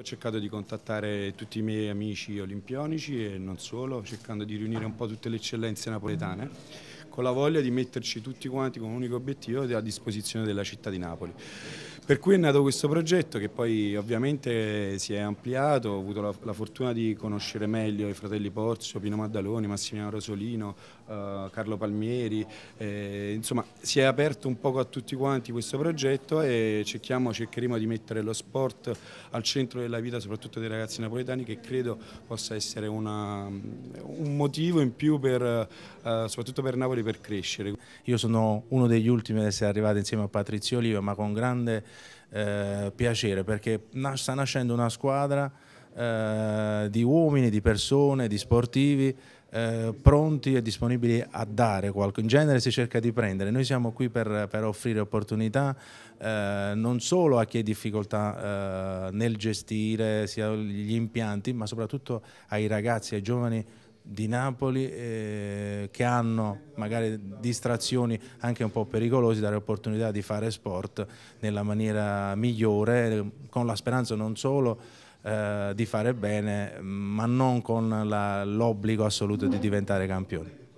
Ho cercato di contattare tutti i miei amici olimpionici e non solo, cercando di riunire un po' tutte le eccellenze napoletane, con la voglia di metterci tutti quanti con un unico obiettivo a disposizione della città di Napoli. Per cui è nato questo progetto che poi ovviamente si è ampliato, ho avuto la, la fortuna di conoscere meglio i fratelli Porzio, Pino Maddaloni, Massimiliano Rosolino, eh, Carlo Palmieri, eh, insomma si è aperto un poco a tutti quanti questo progetto e cerchiamo, cercheremo di mettere lo sport al centro della vita soprattutto dei ragazzi napoletani che credo possa essere una, mm, un motivo in più per, eh, soprattutto per Napoli per crescere. Io sono uno degli ultimi ad essere arrivato insieme a Patrizio Oliva ma con grande eh, piacere perché nas- sta nascendo una squadra eh, di uomini, di persone, di sportivi eh, pronti e disponibili a dare qualcosa. In genere si cerca di prendere, noi siamo qui per, per offrire opportunità eh, non solo a chi ha difficoltà eh, nel gestire sia gli impianti, ma soprattutto ai ragazzi, ai giovani di Napoli eh, che hanno magari distrazioni anche un po' pericolose, dare opportunità di fare sport nella maniera migliore, con la speranza non solo eh, di fare bene, ma non con l'obbligo assoluto di diventare campioni.